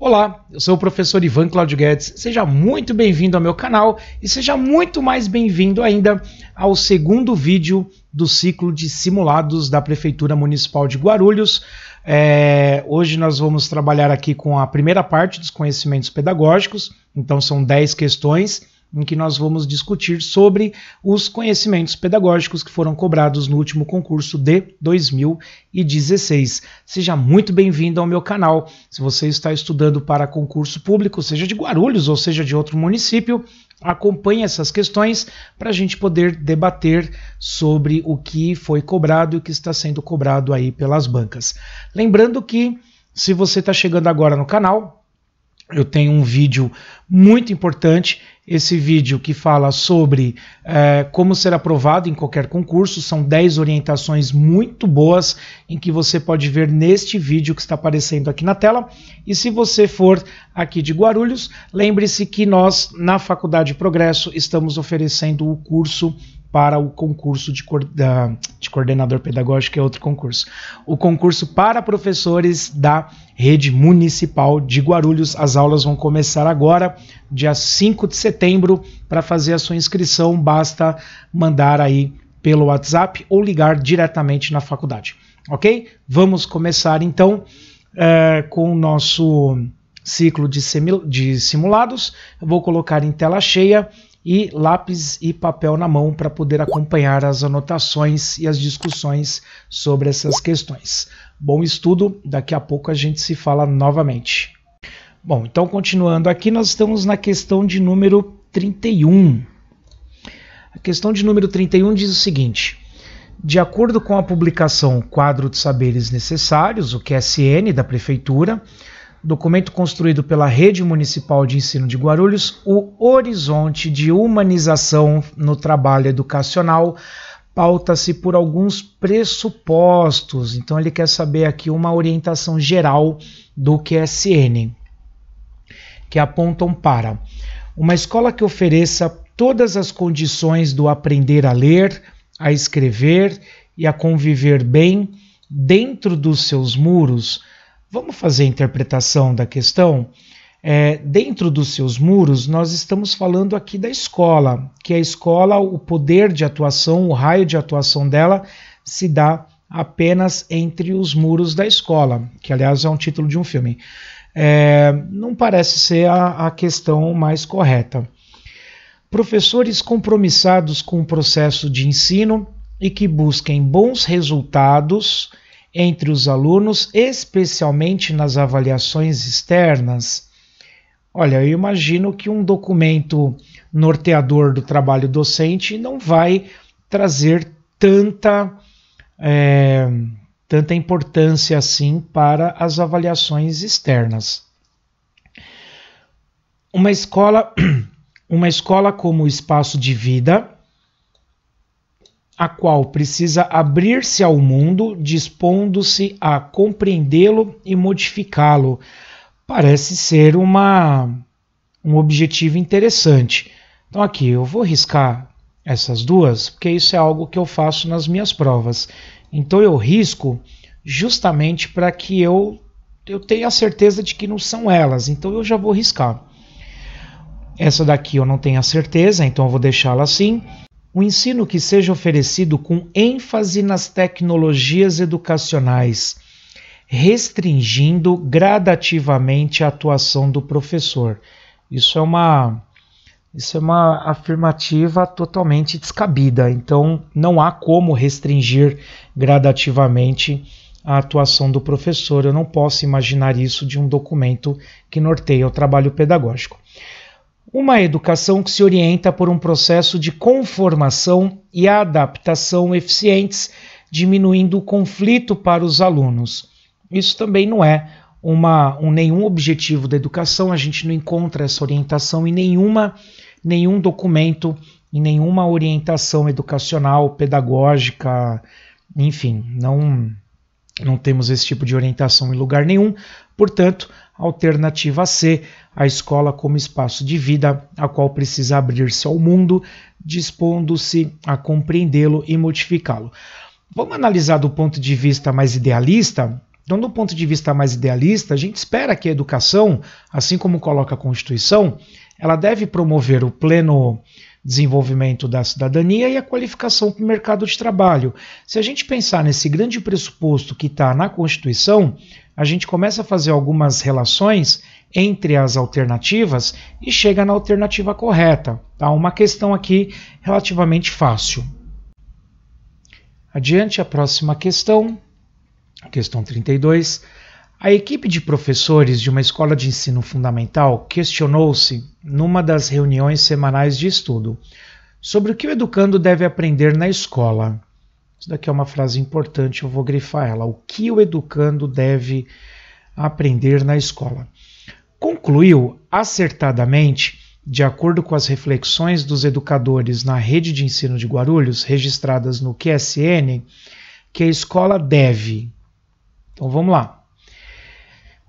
Olá, eu sou o professor Ivan Claudio Guedes. Seja muito bem-vindo ao meu canal e seja muito mais bem-vindo ainda ao segundo vídeo do ciclo de simulados da Prefeitura Municipal de Guarulhos. É, hoje nós vamos trabalhar aqui com a primeira parte dos conhecimentos pedagógicos, então são 10 questões em que nós vamos discutir sobre os conhecimentos pedagógicos que foram cobrados no último concurso de 2016. Seja muito bem-vindo ao meu canal. Se você está estudando para concurso público, seja de Guarulhos ou seja de outro município, acompanhe essas questões para a gente poder debater sobre o que foi cobrado e o que está sendo cobrado aí pelas bancas. Lembrando que se você está chegando agora no canal, eu tenho um vídeo muito importante esse vídeo que fala sobre é, como ser aprovado em qualquer concurso. São 10 orientações muito boas em que você pode ver neste vídeo que está aparecendo aqui na tela. E se você for aqui de Guarulhos, lembre-se que nós, na Faculdade Progresso, estamos oferecendo o curso para o concurso de, de, coordenador pedagógico, que é outro concurso. O concurso para professores da rede municipal de Guarulhos. As aulas vão começar agora, dia 5 de setembro. Para fazer a sua inscrição, basta mandar aí pelo WhatsApp ou ligar diretamente na faculdade. Ok? Vamos começar então é, com o nosso ciclo de, de simulados. Eu vou colocar em tela cheia e lápis e papel na mão para poder acompanhar as anotações e as discussões sobre essas questões. Bom estudo, daqui a pouco a gente se fala novamente. Bom, então continuando aqui, nós estamos na questão de número 31. A questão de número 31 diz o seguinte: de acordo com a publicação Quadro de Saberes Necessários, o QSN da prefeitura, documento construído pela Rede Municipal de Ensino de Guarulhos, o horizonte de humanização no trabalho educacional pauta-se por alguns pressupostos. Então ele quer saber aqui uma orientação geral do QSN, que apontam para uma escola que ofereça todas as condições do aprender a ler, a escrever e a conviver bem dentro dos seus muros Vamos fazer a interpretação da questão? É, dentro dos seus muros, nós estamos falando aqui da escola, que a escola, o poder de atuação, o raio de atuação dela se dá apenas entre os muros da escola, que aliás é um título de um filme. É, não parece ser a, a questão mais correta. Professores compromissados com o processo de ensino e que busquem bons resultados entre os alunos, especialmente nas avaliações externas. Olha, eu imagino que um documento norteador do trabalho docente não vai trazer tanta, é, tanta importância assim para as avaliações externas. Uma escola, uma escola como espaço de vida a qual precisa abrir-se ao mundo, dispondo-se a compreendê-lo e modificá-lo. Parece ser uma, um objetivo interessante. Então, aqui eu vou riscar essas duas, porque isso é algo que eu faço nas minhas provas. Então, eu risco justamente para que eu, eu tenha a certeza de que não são elas. Então, eu já vou riscar. Essa daqui eu não tenho a certeza, então eu vou deixá-la assim um ensino que seja oferecido com ênfase nas tecnologias educacionais, restringindo gradativamente a atuação do professor. Isso é uma isso é uma afirmativa totalmente descabida. Então, não há como restringir gradativamente a atuação do professor. Eu não posso imaginar isso de um documento que norteia o trabalho pedagógico. Uma educação que se orienta por um processo de conformação e adaptação eficientes, diminuindo o conflito para os alunos. Isso também não é uma, um, nenhum objetivo da educação, a gente não encontra essa orientação em nenhuma, nenhum documento, em nenhuma orientação educacional, pedagógica, enfim, não, não temos esse tipo de orientação em lugar nenhum. Portanto, Alternativa C, a escola como espaço de vida, a qual precisa abrir-se ao mundo, dispondo-se a compreendê-lo e modificá-lo. Vamos analisar do ponto de vista mais idealista? Então, do ponto de vista mais idealista, a gente espera que a educação, assim como coloca a Constituição, ela deve promover o pleno desenvolvimento da cidadania e a qualificação para o mercado de trabalho. Se a gente pensar nesse grande pressuposto que está na Constituição, a gente começa a fazer algumas relações entre as alternativas e chega na alternativa correta. Tá? Uma questão aqui relativamente fácil. Adiante, a próxima questão, questão 32. A equipe de professores de uma escola de ensino fundamental questionou-se, numa das reuniões semanais de estudo, sobre o que o educando deve aprender na escola. Isso daqui é uma frase importante, eu vou grifar ela. O que o educando deve aprender na escola? Concluiu acertadamente, de acordo com as reflexões dos educadores na rede de ensino de Guarulhos, registradas no QSN, que a escola deve. Então vamos lá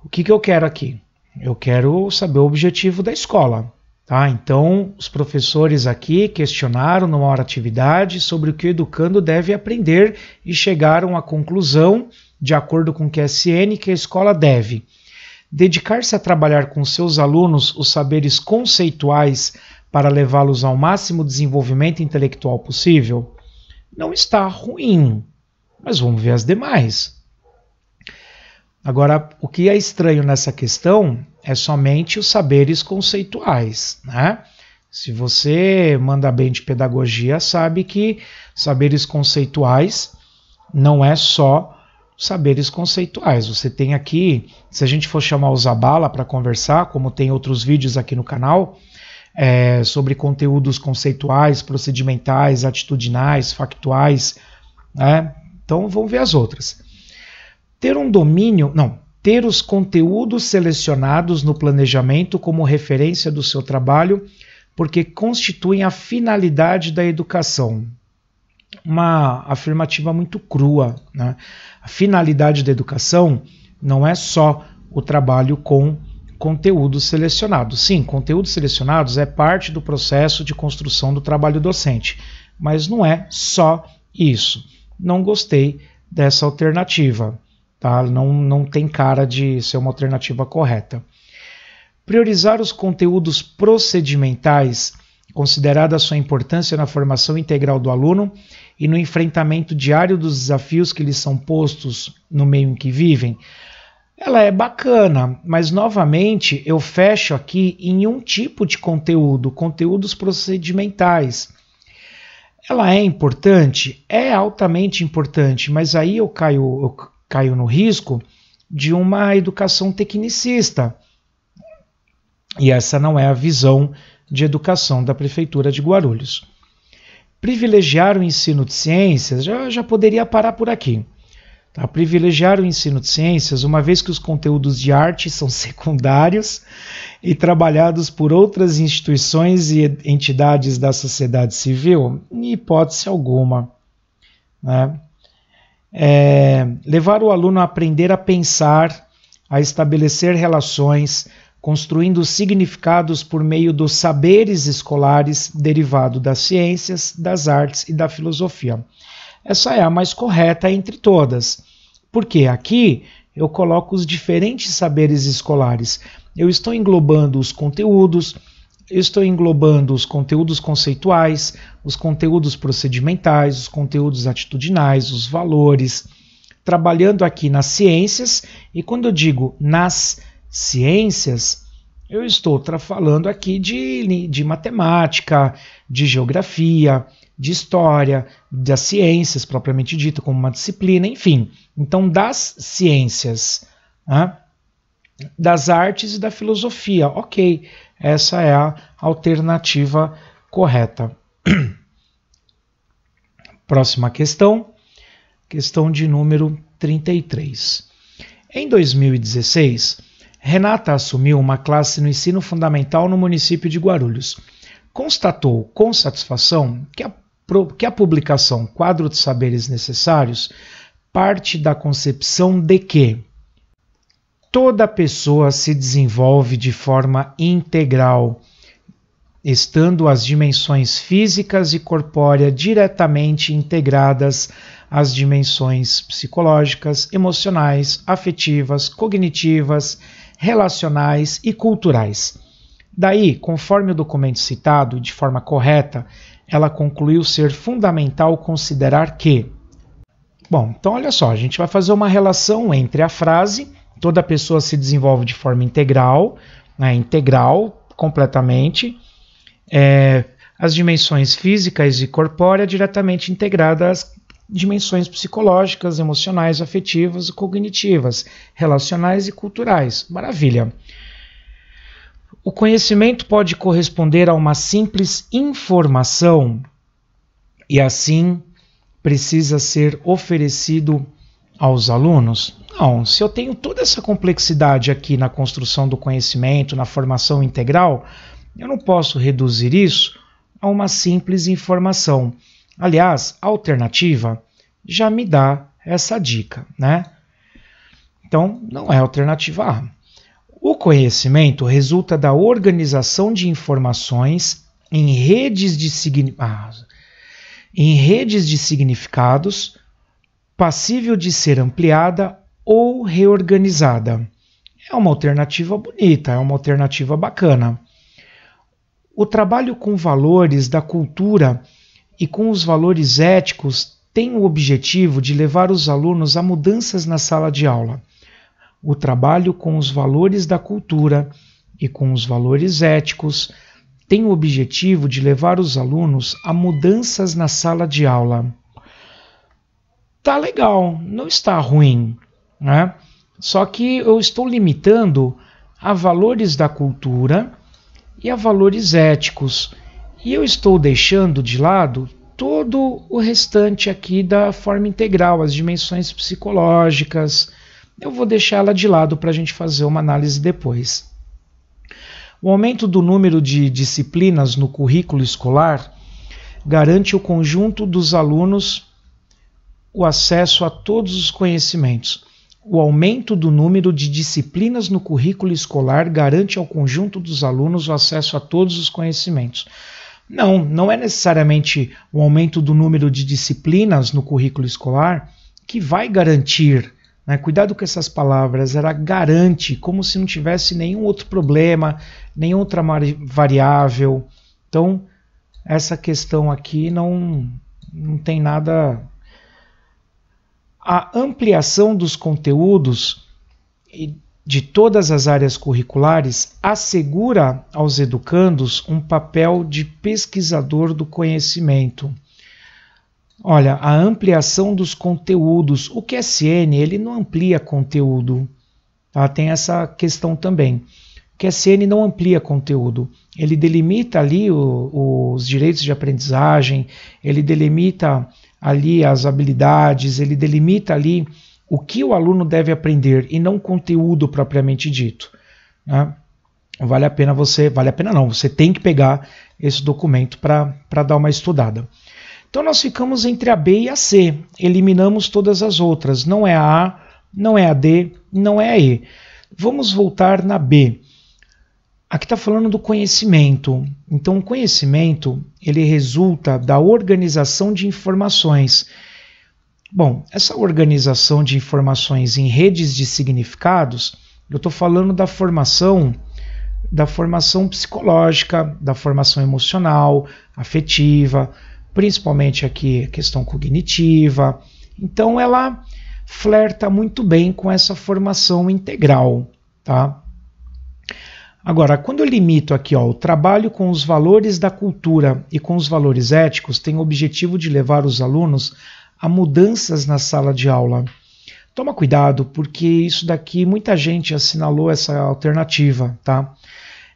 o que, que eu quero aqui? Eu quero saber o objetivo da escola. Tá? Então, os professores aqui questionaram numa hora atividade sobre o que o educando deve aprender e chegaram à conclusão, de acordo com o QSN, que a escola deve dedicar-se a trabalhar com seus alunos os saberes conceituais para levá-los ao máximo desenvolvimento intelectual possível? Não está ruim, mas vamos ver as demais. Agora, o que é estranho nessa questão é somente os saberes conceituais, né? Se você manda bem de pedagogia, sabe que saberes conceituais não é só saberes conceituais. Você tem aqui, se a gente for chamar o Zabala para conversar, como tem outros vídeos aqui no canal, é, sobre conteúdos conceituais, procedimentais, atitudinais, factuais, né? Então vamos ver as outras. Ter um domínio, não, ter os conteúdos selecionados no planejamento como referência do seu trabalho, porque constituem a finalidade da educação. Uma afirmativa muito crua. Né? A finalidade da educação não é só o trabalho com conteúdos selecionados. Sim, conteúdos selecionados é parte do processo de construção do trabalho docente, mas não é só isso. Não gostei dessa alternativa. Tá? Não, não tem cara de ser uma alternativa correta. Priorizar os conteúdos procedimentais, considerada a sua importância na formação integral do aluno e no enfrentamento diário dos desafios que lhes são postos no meio em que vivem, ela é bacana, mas novamente eu fecho aqui em um tipo de conteúdo, conteúdos procedimentais. Ela é importante? É altamente importante, mas aí eu caio, eu caiu no risco de uma educação tecnicista. E essa não é a visão de educação da Prefeitura de Guarulhos. Privilegiar o ensino de ciências, já, já poderia parar por aqui. Tá? Privilegiar o ensino de ciências, uma vez que os conteúdos de arte são secundários e trabalhados por outras instituições e entidades da sociedade civil, em hipótese alguma. Né? é, levar o aluno a aprender a pensar, a estabelecer relações, construindo significados por meio dos saberes escolares derivado das ciências, das artes e da filosofia. Essa é a mais correta entre todas, porque aqui eu coloco os diferentes saberes escolares. Eu estou englobando os conteúdos, eu estou englobando os conteúdos conceituais, os conteúdos procedimentais, os conteúdos atitudinais, os valores, trabalhando aqui nas ciências, e quando eu digo nas ciências, eu estou falando aqui de, de matemática, de geografia, de história, das ciências propriamente dita, como uma disciplina, enfim. Então, das ciências, né? das artes e da filosofia, ok. Essa é a alternativa correta. Próxima questão, questão de número 33. Em 2016, Renata assumiu uma classe no ensino fundamental no município de Guarulhos. Constatou com satisfação que a, que a publicação Quadro de Saberes Necessários parte da concepção de que toda pessoa se desenvolve de forma integral, estando as dimensões físicas e corpórea diretamente integradas às dimensões psicológicas, emocionais, afetivas, cognitivas, relacionais e culturais. Daí, conforme o documento citado, de forma correta, ela concluiu ser fundamental considerar que. Bom, então olha só, a gente vai fazer uma relação entre a frase toda pessoa se desenvolve de forma integral, né, integral completamente. É, as dimensões físicas e corpórea diretamente integradas às dimensões psicológicas, emocionais, afetivas e cognitivas, relacionais e culturais. Maravilha! O conhecimento pode corresponder a uma simples informação e assim precisa ser oferecido aos alunos? Não, se eu tenho toda essa complexidade aqui na construção do conhecimento, na formação integral, eu não posso reduzir isso a uma simples informação. Aliás, a alternativa já me dá essa dica, né? Então, não é alternativa A. O conhecimento resulta da organização de informações em redes de, signi... ah, em redes de significados passível de ser ampliada ou reorganizada. É uma alternativa bonita, é uma alternativa bacana. O trabalho com valores da cultura e com os valores éticos tem o objetivo de levar os alunos a mudanças na sala de aula. O trabalho com os valores da cultura e com os valores éticos tem o objetivo de levar os alunos a mudanças na sala de aula tá legal, não está ruim, né? Só que eu estou limitando a valores da cultura e a valores éticos. E eu estou deixando de lado todo o restante aqui da forma integral, as dimensões psicológicas. Eu vou deixar ela de lado para a gente fazer uma análise depois. O aumento do número de disciplinas no currículo escolar garante o conjunto dos alunos o acesso a todos os conhecimentos. O aumento do número de disciplinas no currículo escolar garante ao conjunto dos alunos o acesso a todos os conhecimentos. Não, não é necessariamente o aumento do número de disciplinas no currículo escolar que vai garantir. Né? Cuidado com essas palavras, era garante, como se não tivesse nenhum outro problema, nenhuma outra variável. Então, essa questão aqui não, não tem nada a ampliação dos conteúdos de todas as áreas curriculares assegura aos educandos um papel de pesquisador do conhecimento. Olha, a ampliação dos conteúdos. O QSN, ele não amplia conteúdo. Tá? Tem essa questão também. O QSN não amplia conteúdo. Ele delimita ali o, os direitos de aprendizagem, ele delimita ali as habilidades, ele delimita ali o que o aluno deve aprender e não conteúdo propriamente dito. Né? Vale a pena você, vale a pena não, você tem que pegar esse documento para dar uma estudada. Então nós ficamos entre a B e a C, eliminamos todas as outras, não é a A, não é a D, não é a E. Vamos voltar na B. Aqui está falando do conhecimento. Então, o conhecimento ele resulta da organização de informações. Bom, essa organização de informações em redes de significados, eu estou falando da formação, da formação psicológica, da formação emocional, afetiva, principalmente aqui a questão cognitiva. Então, ela flerta muito bem com essa formação integral, tá? Agora, quando eu limito aqui ó, o trabalho com os valores da cultura e com os valores éticos, tem o objetivo de levar os alunos a mudanças na sala de aula. Toma cuidado, porque isso daqui muita gente assinalou essa alternativa, tá?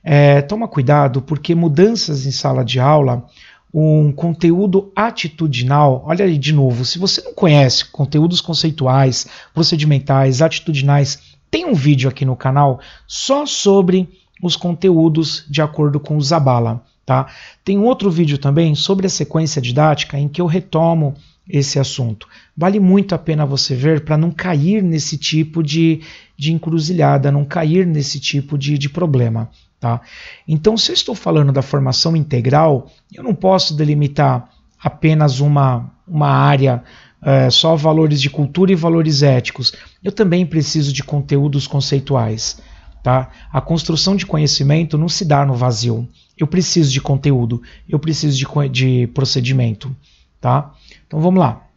É, toma cuidado, porque mudanças em sala de aula, um conteúdo atitudinal, olha aí de novo, se você não conhece conteúdos conceituais, procedimentais, atitudinais, tem um vídeo aqui no canal só sobre os conteúdos de acordo com o Zabala. Tá? Tem outro vídeo também sobre a sequência didática em que eu retomo esse assunto. Vale muito a pena você ver para não cair nesse tipo de, de encruzilhada, não cair nesse tipo de, de problema. Tá? Então, se eu estou falando da formação integral, eu não posso delimitar apenas uma, uma área, é, só valores de cultura e valores éticos. Eu também preciso de conteúdos conceituais. Tá? A construção de conhecimento não se dá no vazio. Eu preciso de conteúdo, eu preciso de, de procedimento. Tá? Então vamos lá.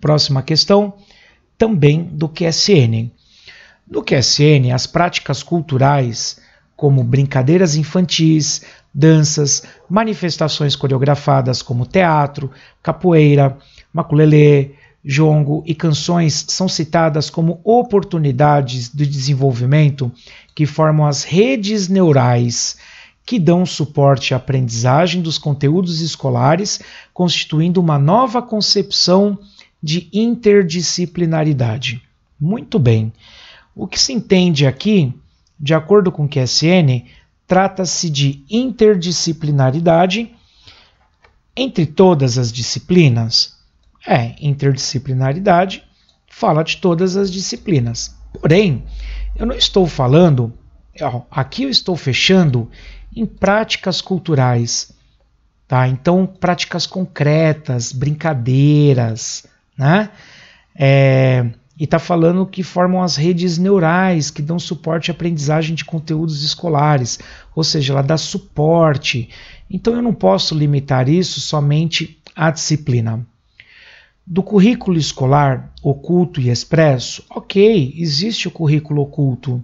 Próxima questão, também do QSN. No QSN, as práticas culturais, como brincadeiras infantis, danças, manifestações coreografadas como teatro, capoeira, maculelê, jongo e canções são citadas como oportunidades de desenvolvimento que formam as redes neurais que dão suporte à aprendizagem dos conteúdos escolares, constituindo uma nova concepção de interdisciplinaridade. Muito bem. O que se entende aqui, de acordo com o QSN, trata-se de interdisciplinaridade entre todas as disciplinas, é, interdisciplinaridade fala de todas as disciplinas. Porém, eu não estou falando, aqui eu estou fechando em práticas culturais, tá? Então, práticas concretas, brincadeiras, né? É, e está falando que formam as redes neurais que dão suporte à aprendizagem de conteúdos escolares, ou seja, ela dá suporte. Então eu não posso limitar isso somente à disciplina do currículo escolar oculto e expresso, ok, existe o currículo oculto,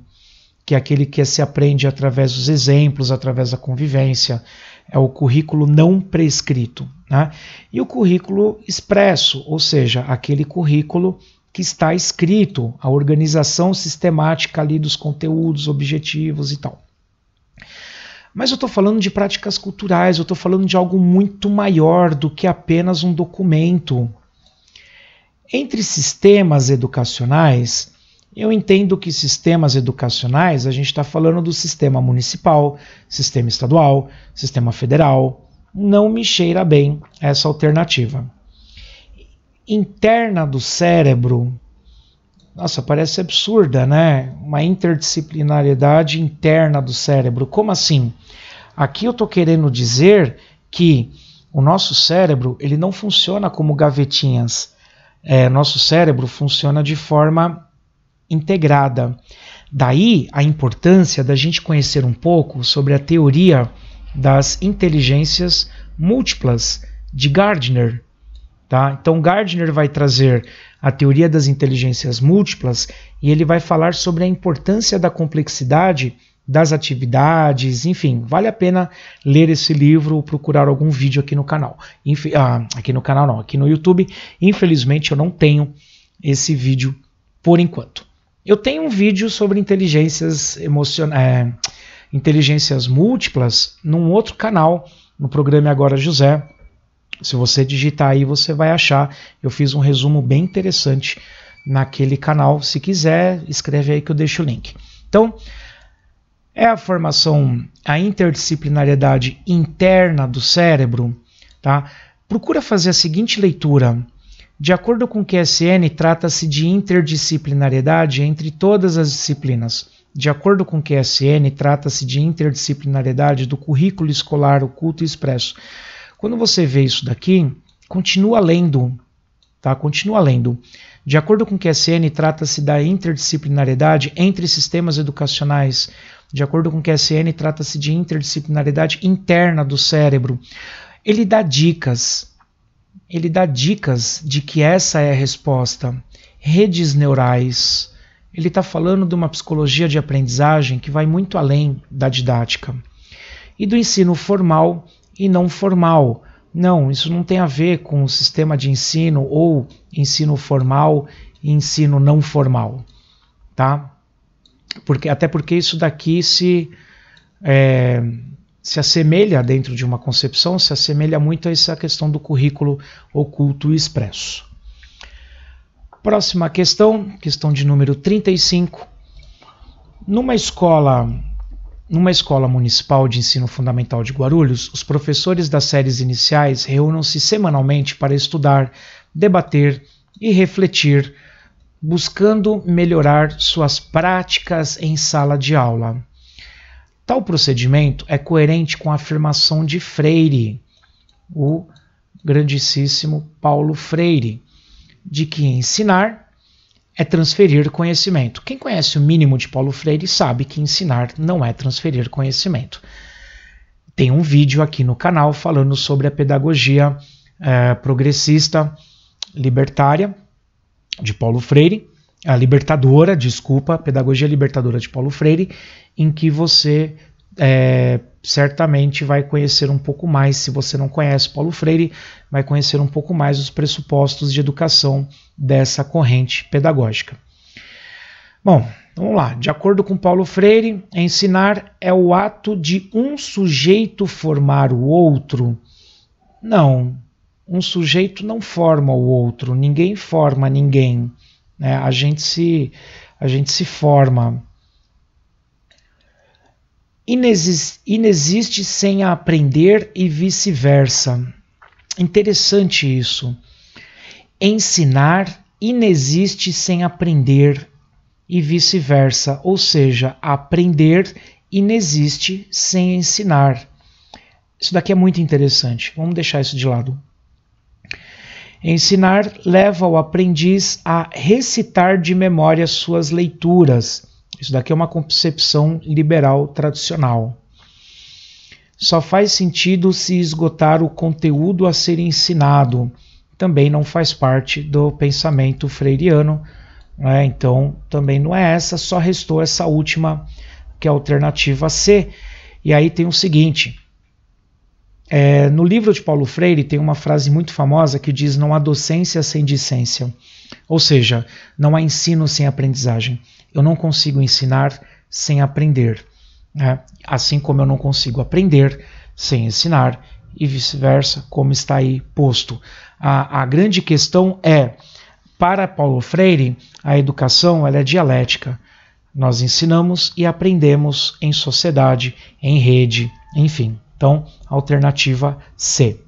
que é aquele que se aprende através dos exemplos, através da convivência, é o currículo não prescrito. Né? E o currículo expresso, ou seja, aquele currículo que está escrito, a organização sistemática ali dos conteúdos, objetivos e tal. Mas eu estou falando de práticas culturais, eu estou falando de algo muito maior do que apenas um documento entre sistemas educacionais, eu entendo que sistemas educacionais, a gente está falando do sistema municipal, sistema estadual, sistema federal. Não me cheira bem essa alternativa. Interna do cérebro, nossa, parece absurda, né? Uma interdisciplinariedade interna do cérebro. Como assim? Aqui eu estou querendo dizer que o nosso cérebro ele não funciona como gavetinhas é, nosso cérebro funciona de forma integrada. Daí a importância da gente conhecer um pouco sobre a teoria das inteligências múltiplas de Gardner. Tá? Então, Gardner vai trazer a teoria das inteligências múltiplas e ele vai falar sobre a importância da complexidade das atividades, enfim, vale a pena ler esse livro ou procurar algum vídeo aqui no canal. Infe ah, aqui no canal não, aqui no YouTube. Infelizmente eu não tenho esse vídeo por enquanto. Eu tenho um vídeo sobre inteligências emocionais, é, inteligências múltiplas num outro canal, no programa Agora José. Se você digitar aí, você vai achar. Eu fiz um resumo bem interessante naquele canal. Se quiser, escreve aí que eu deixo o link. Então, é a formação, a interdisciplinariedade interna do cérebro, tá? Procura fazer a seguinte leitura. De acordo com o QSN, trata-se de interdisciplinariedade entre todas as disciplinas. De acordo com o QSN, trata-se de interdisciplinariedade do currículo escolar oculto e expresso. Quando você vê isso daqui, continua lendo, tá? Continua lendo. De acordo com o QSN, trata-se da interdisciplinariedade entre sistemas educacionais de acordo com o QSN, trata-se de interdisciplinaridade interna do cérebro. Ele dá dicas. Ele dá dicas de que essa é a resposta. Redes neurais. Ele está falando de uma psicologia de aprendizagem que vai muito além da didática. E do ensino formal e não formal. Não, isso não tem a ver com o sistema de ensino ou ensino formal e ensino não formal, tá? porque, até porque isso daqui se, é, se assemelha, dentro de uma concepção, se assemelha muito a essa questão do currículo oculto e expresso. Próxima questão, questão de número 35. Numa escola, numa escola municipal de ensino fundamental de Guarulhos, os professores das séries iniciais reúnam-se semanalmente para estudar, debater e refletir buscando melhorar suas práticas em sala de aula. Tal procedimento é coerente com a afirmação de Freire, o grandíssimo Paulo Freire, de que ensinar é transferir conhecimento. Quem conhece o mínimo de Paulo Freire sabe que ensinar não é transferir conhecimento. Tem um vídeo aqui no canal falando sobre a pedagogia eh, progressista libertária, de Paulo Freire, a Libertadora, desculpa, a Pedagogia Libertadora de Paulo Freire, em que você é, certamente vai conhecer um pouco mais, se você não conhece Paulo Freire, vai conhecer um pouco mais os pressupostos de educação dessa corrente pedagógica. Bom, vamos lá. De acordo com Paulo Freire, ensinar é o ato de um sujeito formar o outro? Não, um sujeito não forma o outro, ninguém forma ninguém. Né? A, gente se, a gente se forma. inexiste sem aprender e vice-versa. Interessante isso. Ensinar inexiste sem aprender e vice-versa, ou seja, aprender inexiste sem ensinar. Isso daqui é muito interessante. Vamos deixar isso de lado. Ensinar leva o aprendiz a recitar de memória suas leituras. Isso daqui é uma concepção liberal tradicional. Só faz sentido se esgotar o conteúdo a ser ensinado. Também não faz parte do pensamento freiriano. Né? Então, também não é essa, só restou essa última, que é a alternativa C. E aí tem o seguinte: é, no livro de Paulo Freire tem uma frase muito famosa que diz: Não há docência sem discência. Ou seja, não há ensino sem aprendizagem. Eu não consigo ensinar sem aprender. Né? Assim como eu não consigo aprender sem ensinar e vice-versa, como está aí posto. A, a grande questão é: para Paulo Freire, a educação ela é dialética. Nós ensinamos e aprendemos em sociedade, em rede, enfim. Então, alternativa C.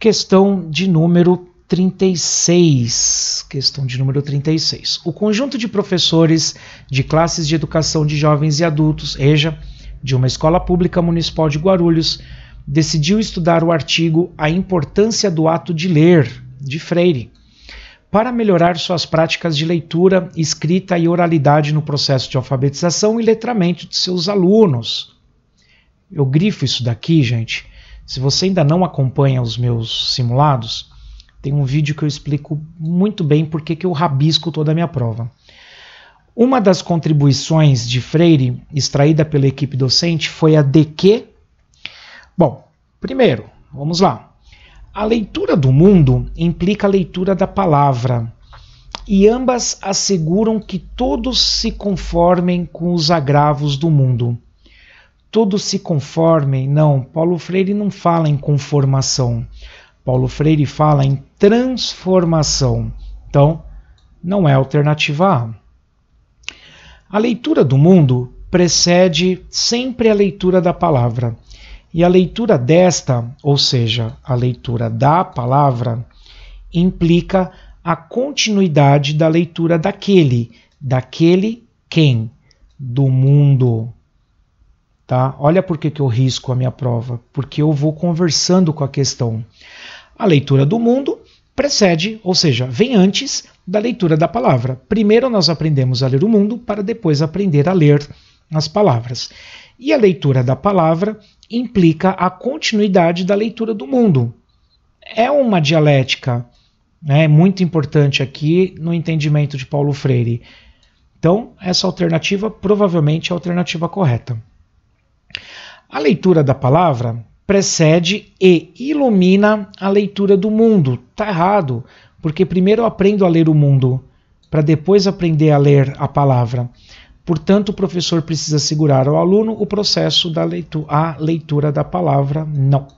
Questão de número 36. Questão de número 36. O conjunto de professores de classes de educação de jovens e adultos, EJA, de uma escola pública municipal de Guarulhos, decidiu estudar o artigo A Importância do Ato de Ler, de Freire, para melhorar suas práticas de leitura, escrita e oralidade no processo de alfabetização e letramento de seus alunos eu grifo isso daqui, gente. Se você ainda não acompanha os meus simulados, tem um vídeo que eu explico muito bem por que eu rabisco toda a minha prova. Uma das contribuições de Freire, extraída pela equipe docente, foi a de que. Bom, primeiro, vamos lá. A leitura do mundo implica a leitura da palavra, e ambas asseguram que todos se conformem com os agravos do mundo todos se conformem. Não, Paulo Freire não fala em conformação. Paulo Freire fala em transformação. Então, não é alternativa A. A leitura do mundo precede sempre a leitura da palavra. E a leitura desta, ou seja, a leitura da palavra, implica a continuidade da leitura daquele, daquele quem? Do mundo. Tá? Olha por que, que eu risco a minha prova, porque eu vou conversando com a questão. A leitura do mundo precede, ou seja, vem antes da leitura da palavra. Primeiro nós aprendemos a ler o mundo para depois aprender a ler as palavras. E a leitura da palavra implica a continuidade da leitura do mundo. É uma dialética né, é muito importante aqui no entendimento de Paulo Freire. Então, essa alternativa provavelmente é a alternativa correta. A leitura da palavra precede e ilumina a leitura do mundo. Tá errado, porque primeiro eu aprendo a ler o mundo, para depois aprender a ler a palavra. Portanto, o professor precisa segurar ao aluno o processo da leitura, a leitura da palavra, não.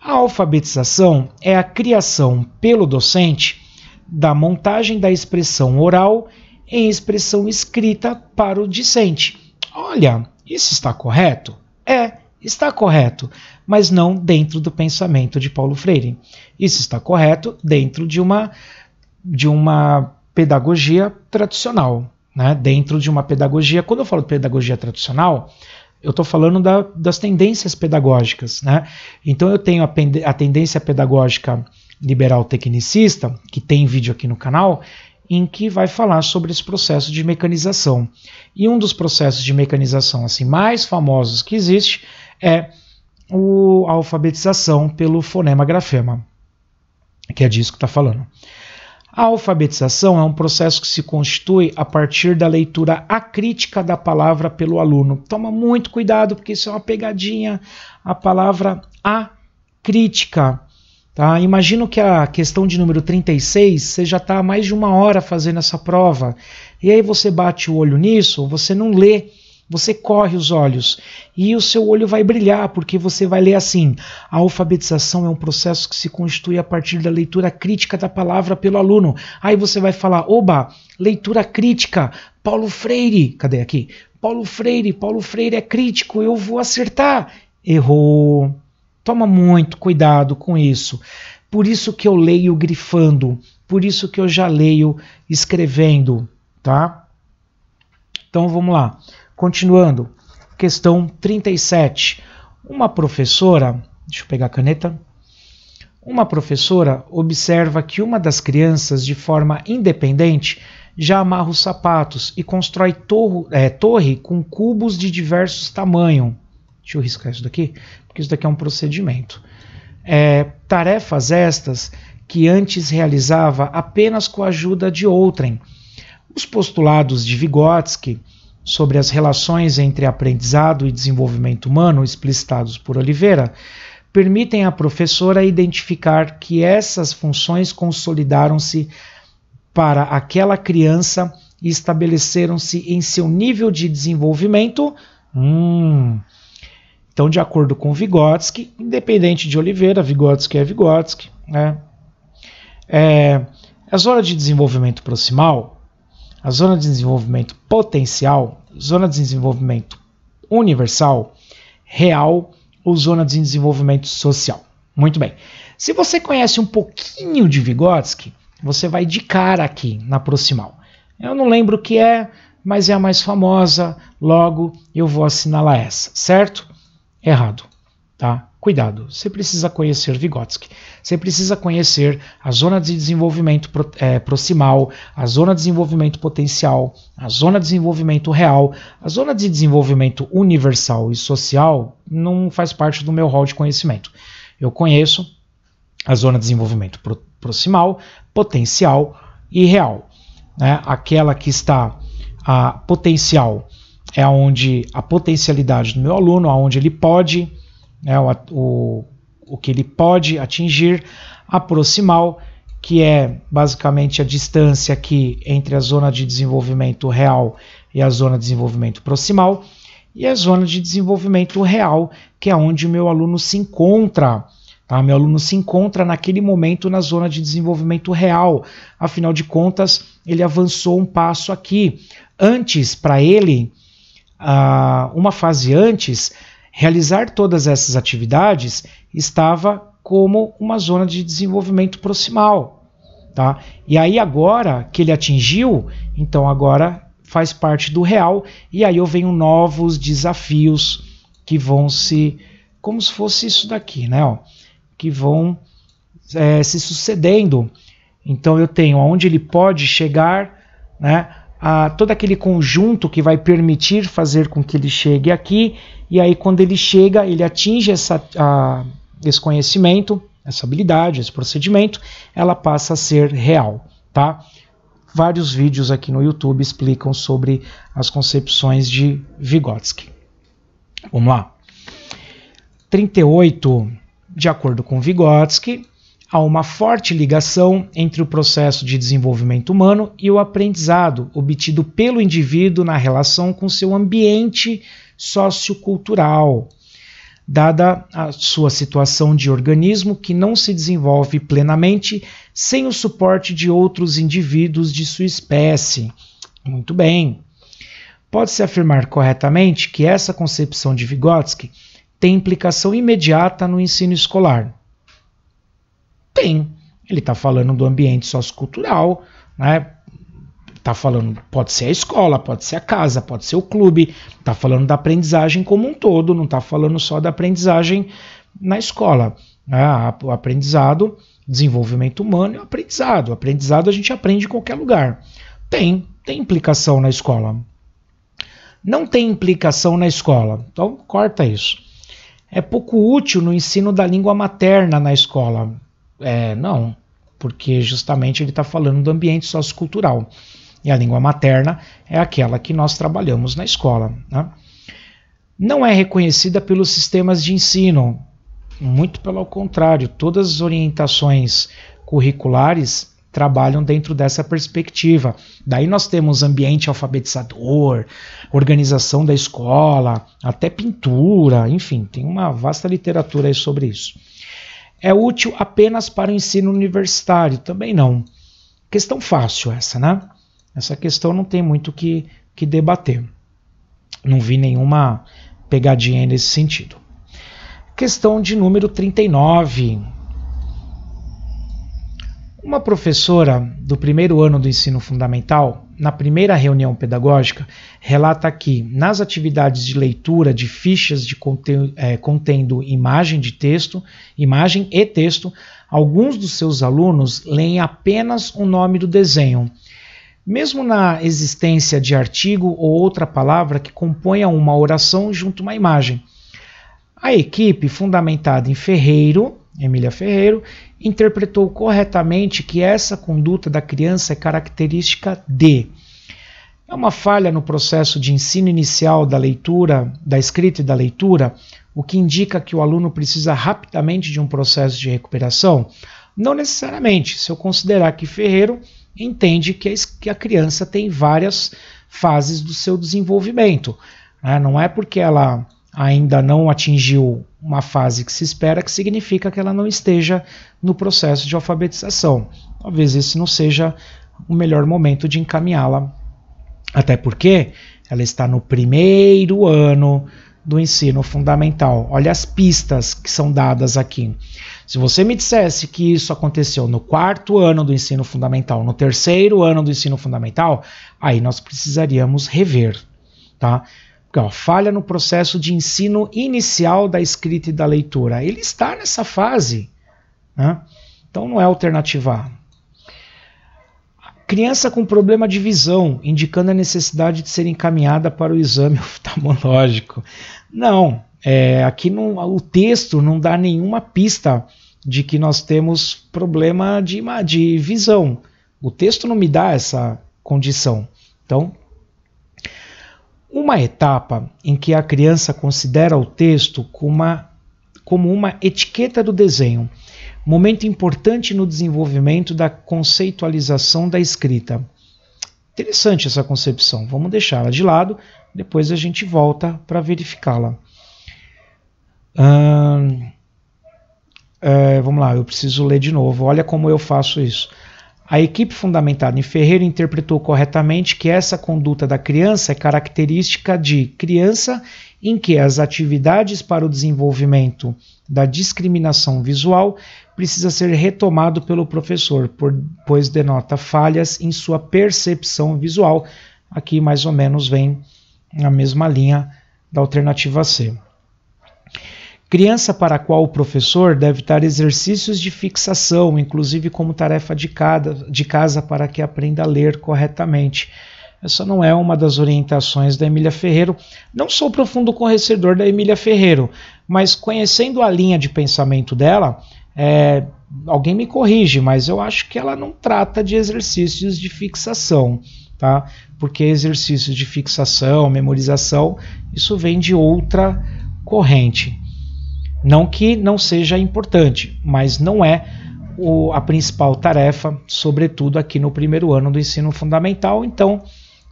A alfabetização é a criação pelo docente da montagem da expressão oral em expressão escrita para o discente. Olha, isso está correto? É, está correto, mas não dentro do pensamento de Paulo Freire. Isso está correto dentro de uma de uma pedagogia tradicional, né? Dentro de uma pedagogia, quando eu falo de pedagogia tradicional, eu estou falando da, das tendências pedagógicas, né? Então eu tenho a, a tendência pedagógica liberal tecnicista, que tem vídeo aqui no canal, em que vai falar sobre esse processo de mecanização. E um dos processos de mecanização assim mais famosos que existe é o, a alfabetização pelo fonema grafema, que é disso que está falando. A alfabetização é um processo que se constitui a partir da leitura acrítica da palavra pelo aluno. Toma muito cuidado, porque isso é uma pegadinha. A palavra acrítica Tá? Imagino que a questão de número 36, você já está há mais de uma hora fazendo essa prova. E aí você bate o olho nisso, você não lê, você corre os olhos. E o seu olho vai brilhar, porque você vai ler assim: a alfabetização é um processo que se constitui a partir da leitura crítica da palavra pelo aluno. Aí você vai falar: oba, leitura crítica, Paulo Freire. Cadê aqui? Paulo Freire, Paulo Freire é crítico, eu vou acertar. Errou. Toma muito cuidado com isso. Por isso que eu leio grifando, por isso que eu já leio escrevendo, tá? Então vamos lá. Continuando. Questão 37. Uma professora, deixa eu pegar a caneta. Uma professora observa que uma das crianças, de forma independente, já amarra os sapatos e constrói torre, é, torre com cubos de diversos tamanhos. Deixa eu riscar isso daqui, porque isso daqui é um procedimento. É, tarefas estas que antes realizava apenas com a ajuda de outrem. Os postulados de Vygotsky sobre as relações entre aprendizado e desenvolvimento humano, explicitados por Oliveira, permitem à professora identificar que essas funções consolidaram-se para aquela criança e estabeleceram-se em seu nível de desenvolvimento. Hum, então, de acordo com Vygotsky, independente de Oliveira, Vygotsky é Vygotsky. Né? É, a zona de desenvolvimento proximal, a zona de desenvolvimento potencial, zona de desenvolvimento universal, real ou zona de desenvolvimento social. Muito bem. Se você conhece um pouquinho de Vygotsky, você vai de cara aqui na proximal. Eu não lembro o que é, mas é a mais famosa, logo eu vou assinalar essa, certo? errado, tá? Cuidado, você precisa conhecer Vygotsky, você precisa conhecer a zona de desenvolvimento pro, é, proximal, a zona de desenvolvimento potencial, a zona de desenvolvimento real, a zona de desenvolvimento universal e social não faz parte do meu hall de conhecimento. Eu conheço a zona de desenvolvimento pro, proximal, potencial e real, né? aquela que está a potencial é onde a potencialidade do meu aluno, aonde ele pode, né, o, o, o que ele pode atingir, a proximal, que é basicamente a distância aqui entre a zona de desenvolvimento real e a zona de desenvolvimento proximal, e a zona de desenvolvimento real, que é onde o meu aluno se encontra. Tá? Meu aluno se encontra naquele momento na zona de desenvolvimento real. Afinal de contas, ele avançou um passo aqui. Antes, para ele, ah, uma fase antes, realizar todas essas atividades estava como uma zona de desenvolvimento proximal. Tá? E aí, agora que ele atingiu, então agora faz parte do real, e aí eu venho novos desafios que vão se. como se fosse isso daqui, né? Ó, que vão é, se sucedendo. Então eu tenho aonde ele pode chegar, né? a todo aquele conjunto que vai permitir fazer com que ele chegue aqui, e aí quando ele chega, ele atinge essa, a, esse conhecimento, essa habilidade, esse procedimento, ela passa a ser real, tá? Vários vídeos aqui no YouTube explicam sobre as concepções de Vygotsky. Vamos lá. 38, de acordo com Vygotsky, há uma forte ligação entre o processo de desenvolvimento humano e o aprendizado obtido pelo indivíduo na relação com seu ambiente sociocultural, dada a sua situação de organismo que não se desenvolve plenamente sem o suporte de outros indivíduos de sua espécie. Muito bem. Pode-se afirmar corretamente que essa concepção de Vygotsky tem implicação imediata no ensino escolar. Tem. Ele está falando do ambiente sociocultural, né? Tá falando, pode ser a escola, pode ser a casa, pode ser o clube, tá falando da aprendizagem como um todo, não tá falando só da aprendizagem na escola. Né? O aprendizado, desenvolvimento humano é o aprendizado. O aprendizado a gente aprende em qualquer lugar. Tem, tem implicação na escola. Não tem implicação na escola. Então corta isso. É pouco útil no ensino da língua materna na escola. É, não, porque justamente ele está falando do ambiente sociocultural. E a língua materna é aquela que nós trabalhamos na escola. Né? Não é reconhecida pelos sistemas de ensino, muito pelo contrário, todas as orientações curriculares trabalham dentro dessa perspectiva. Daí nós temos ambiente alfabetizador, organização da escola, até pintura, enfim, tem uma vasta literatura sobre isso é útil apenas para o ensino universitário? Também não. Questão fácil essa, né? Essa questão não tem muito que, que debater. Não vi nenhuma pegadinha nesse sentido. Questão de número 39. Uma professora do primeiro ano do ensino fundamental na primeira reunião pedagógica, relata que nas atividades de leitura de fichas de conte é, contendo imagem de texto, imagem e texto, alguns dos seus alunos leem apenas o nome do desenho. Mesmo na existência de artigo ou outra palavra que componha uma oração junto a uma imagem. A equipe, fundamentada em Ferreiro, Emília Ferreiro, interpretou corretamente que essa conduta da criança é característica de. É uma falha no processo de ensino inicial da leitura, da escrita e da leitura, o que indica que o aluno precisa rapidamente de um processo de recuperação? Não necessariamente, se eu considerar que Ferreiro entende que a criança tem várias fases do seu desenvolvimento. Né? Não é porque ela ainda não atingiu uma fase que se espera, que significa que ela não esteja no processo de alfabetização. Talvez esse não seja o melhor momento de encaminhá-la, até porque ela está no primeiro ano do ensino fundamental. Olha as pistas que são dadas aqui. Se você me dissesse que isso aconteceu no quarto ano do ensino fundamental, no terceiro ano do ensino fundamental, aí nós precisaríamos rever, tá? falha no processo de ensino inicial da escrita e da leitura. Ele está nessa fase. Né? Então não é alternativa Criança com problema de visão, indicando a necessidade de ser encaminhada para o exame oftalmológico. Não, é, aqui não, o texto não dá nenhuma pista de que nós temos problema de, de visão. O texto não me dá essa condição. Então, uma etapa em que a criança considera o texto como uma, como uma etiqueta do desenho, momento importante no desenvolvimento da conceitualização da escrita. Interessante essa concepção, vamos deixá-la de lado, depois a gente volta para verificá-la. Hum, é, vamos lá, eu preciso ler de novo. Olha como eu faço isso. A equipe fundamentada em Ferreira interpretou corretamente que essa conduta da criança é característica de criança em que as atividades para o desenvolvimento da discriminação visual precisa ser retomado pelo professor, por, pois denota falhas em sua percepção visual. Aqui mais ou menos vem na mesma linha da alternativa C. Criança para a qual o professor deve dar exercícios de fixação, inclusive como tarefa de, cada, de casa para que aprenda a ler corretamente. Essa não é uma das orientações da Emília Ferreiro. Não sou profundo conhecedor da Emília Ferreiro, mas conhecendo a linha de pensamento dela, é, alguém me corrige, mas eu acho que ela não trata de exercícios de fixação, tá? Porque exercícios de fixação, memorização, isso vem de outra corrente. Não que não seja importante, mas não é o, a principal tarefa, sobretudo aqui no primeiro ano do ensino fundamental. Então,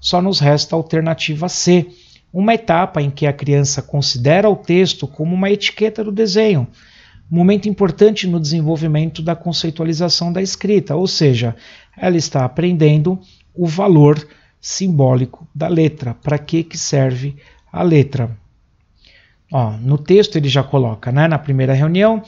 só nos resta a alternativa C, uma etapa em que a criança considera o texto como uma etiqueta do desenho, momento importante no desenvolvimento da conceitualização da escrita, ou seja, ela está aprendendo o valor simbólico da letra, para que, que serve a letra. Ó, no texto ele já coloca, né, na primeira reunião,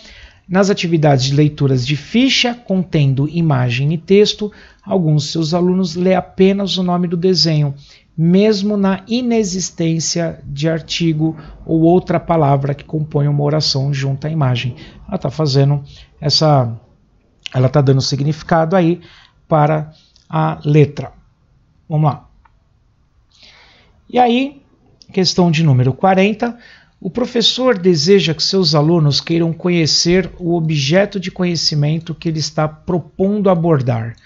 nas atividades de leituras de ficha, contendo imagem e texto, alguns de seus alunos lê apenas o nome do desenho, mesmo na inexistência de artigo ou outra palavra que compõe uma oração junto à imagem. Ela está fazendo essa. Ela está dando significado aí para a letra. Vamos lá. E aí, questão de número 40. O professor deseja que seus alunos queiram conhecer o objeto de conhecimento que ele está propondo abordar.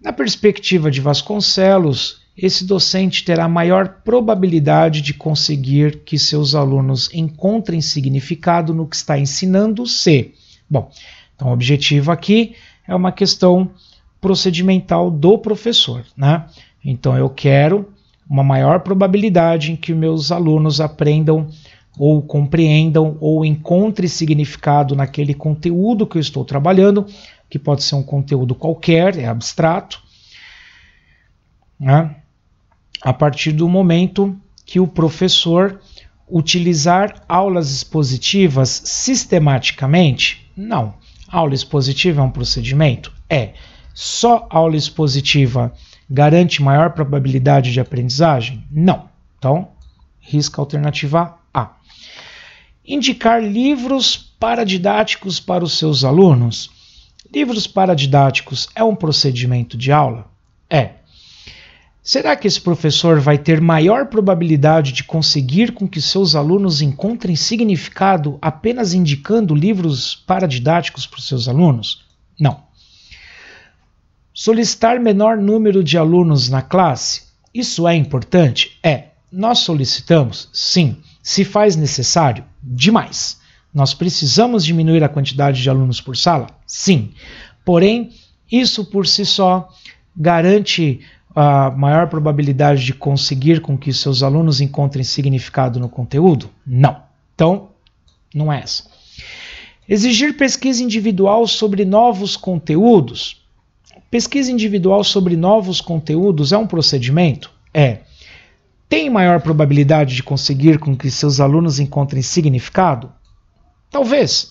Na perspectiva de Vasconcelos, esse docente terá maior probabilidade de conseguir que seus alunos encontrem significado no que está ensinando se. Bom, então o objetivo aqui é uma questão procedimental do professor, né? Então eu quero uma maior probabilidade em que meus alunos aprendam ou compreendam ou encontrem significado naquele conteúdo que eu estou trabalhando, que pode ser um conteúdo qualquer, é abstrato, né? a partir do momento que o professor utilizar aulas expositivas sistematicamente? Não. Aula expositiva é um procedimento? É. Só aula expositiva garante maior probabilidade de aprendizagem? Não. Então, risca alternativa indicar livros paradidáticos para os seus alunos? Livros paradidáticos é um procedimento de aula? É. Será que esse professor vai ter maior probabilidade de conseguir com que seus alunos encontrem significado apenas indicando livros paradidáticos para os seus alunos? Não. Solicitar menor número de alunos na classe? Isso é importante? É. Nós solicitamos? Sim. Se faz necessário? demais. Nós precisamos diminuir a quantidade de alunos por sala? Sim. Porém, isso por si só garante a maior probabilidade de conseguir com que seus alunos encontrem significado no conteúdo? Não. Então, não é essa. Exigir pesquisa individual sobre novos conteúdos. Pesquisa individual sobre novos conteúdos é um procedimento? É tem maior probabilidade de conseguir com que seus alunos encontrem significado? Talvez.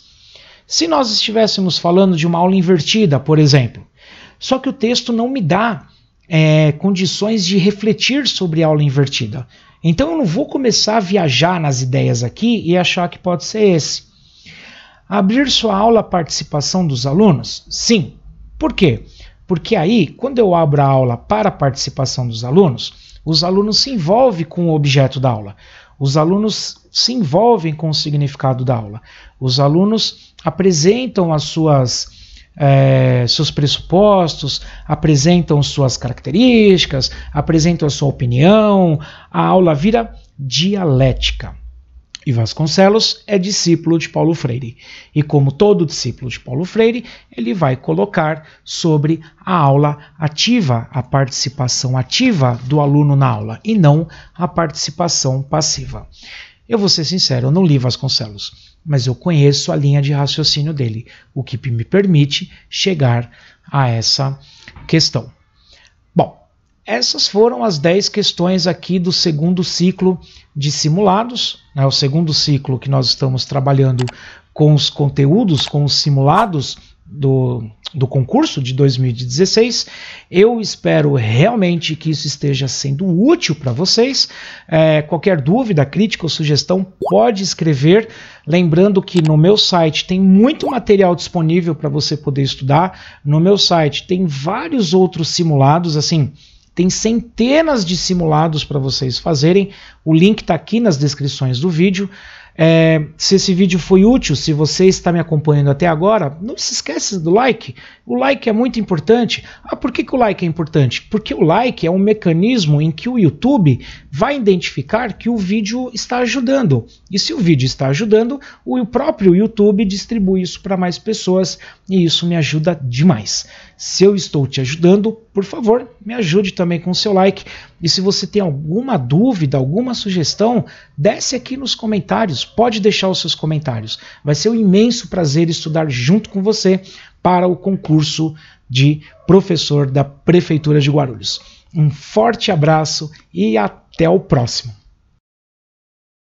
Se nós estivéssemos falando de uma aula invertida, por exemplo, só que o texto não me dá é, condições de refletir sobre a aula invertida. Então eu não vou começar a viajar nas ideias aqui e achar que pode ser esse. Abrir sua aula à participação dos alunos? Sim. Por quê? Porque aí, quando eu abro a aula para a participação dos alunos, os alunos se envolvem com o objeto da aula. Os alunos se envolvem com o significado da aula. Os alunos apresentam as suas é, seus pressupostos, apresentam suas características, apresentam a sua opinião. A aula vira dialética e Vasconcelos é discípulo de Paulo Freire. E como todo discípulo de Paulo Freire, ele vai colocar sobre a aula ativa, a participação ativa do aluno na aula e não a participação passiva. Eu vou ser sincero, eu não li Vasconcelos, mas eu conheço a linha de raciocínio dele, o que me permite chegar a essa questão essas foram as 10 questões aqui do segundo ciclo de simulados, né, o segundo ciclo que nós estamos trabalhando com os conteúdos, com os simulados do, do concurso de 2016. Eu espero realmente que isso esteja sendo útil para vocês. É, qualquer dúvida, crítica ou sugestão, pode escrever. Lembrando que no meu site tem muito material disponível para você poder estudar. No meu site tem vários outros simulados, assim tem centenas de simulados para vocês fazerem. O link está aqui nas descrições do vídeo. É, se esse vídeo foi útil, se você está me acompanhando até agora, não se esqueça do like. O like é muito importante. Ah, por que, que o like é importante? Porque o like é um mecanismo em que o YouTube vai identificar que o vídeo está ajudando. E se o vídeo está ajudando, o próprio YouTube distribui isso para mais pessoas e isso me ajuda demais. Se eu estou te ajudando, por favor, me ajude também com o seu like. E se você tem alguma dúvida, alguma sugestão, desce aqui nos comentários. Pode deixar os seus comentários. Vai ser um imenso prazer estudar junto com você para o concurso de professor da Prefeitura de Guarulhos. Um forte abraço e até o próximo.